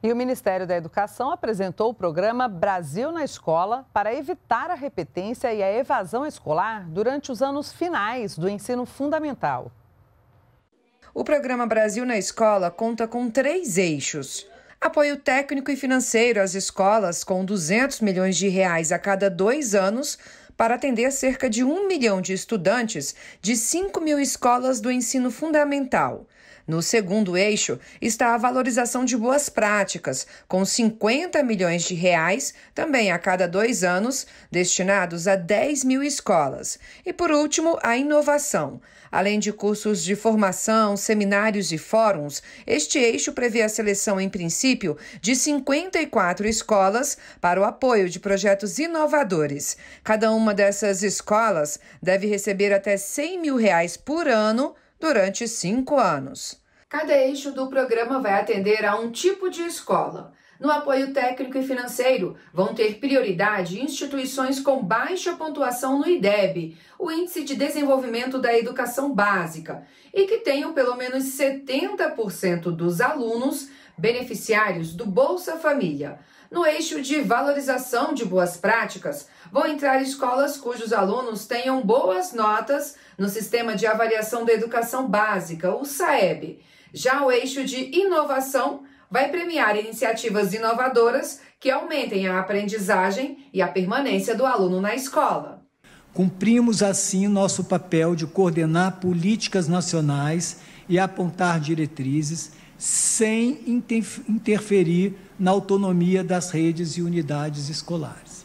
E o Ministério da Educação apresentou o programa Brasil na Escola para evitar a repetência e a evasão escolar durante os anos finais do ensino fundamental. O programa Brasil na Escola conta com três eixos. Apoio técnico e financeiro às escolas, com 200 milhões de reais a cada dois anos, para atender cerca de um milhão de estudantes de 5 mil escolas do ensino fundamental. No segundo eixo está a valorização de boas práticas, com 50 milhões de reais, também a cada dois anos, destinados a 10 mil escolas. E por último, a inovação. Além de cursos de formação, seminários e fóruns, este eixo prevê a seleção, em princípio, de 54 escolas para o apoio de projetos inovadores. Cada uma dessas escolas deve receber até 100 mil reais por ano durante cinco anos. Cada eixo do programa vai atender a um tipo de escola. No apoio técnico e financeiro, vão ter prioridade instituições com baixa pontuação no IDEB, o Índice de Desenvolvimento da Educação Básica, e que tenham pelo menos 70% dos alunos beneficiários do Bolsa Família. No eixo de valorização de boas práticas, vão entrar escolas cujos alunos tenham boas notas no Sistema de Avaliação da Educação Básica, o SAEB já o eixo de inovação vai premiar iniciativas inovadoras que aumentem a aprendizagem e a permanência do aluno na escola. Cumprimos assim nosso papel de coordenar políticas nacionais e apontar diretrizes sem interferir na autonomia das redes e unidades escolares.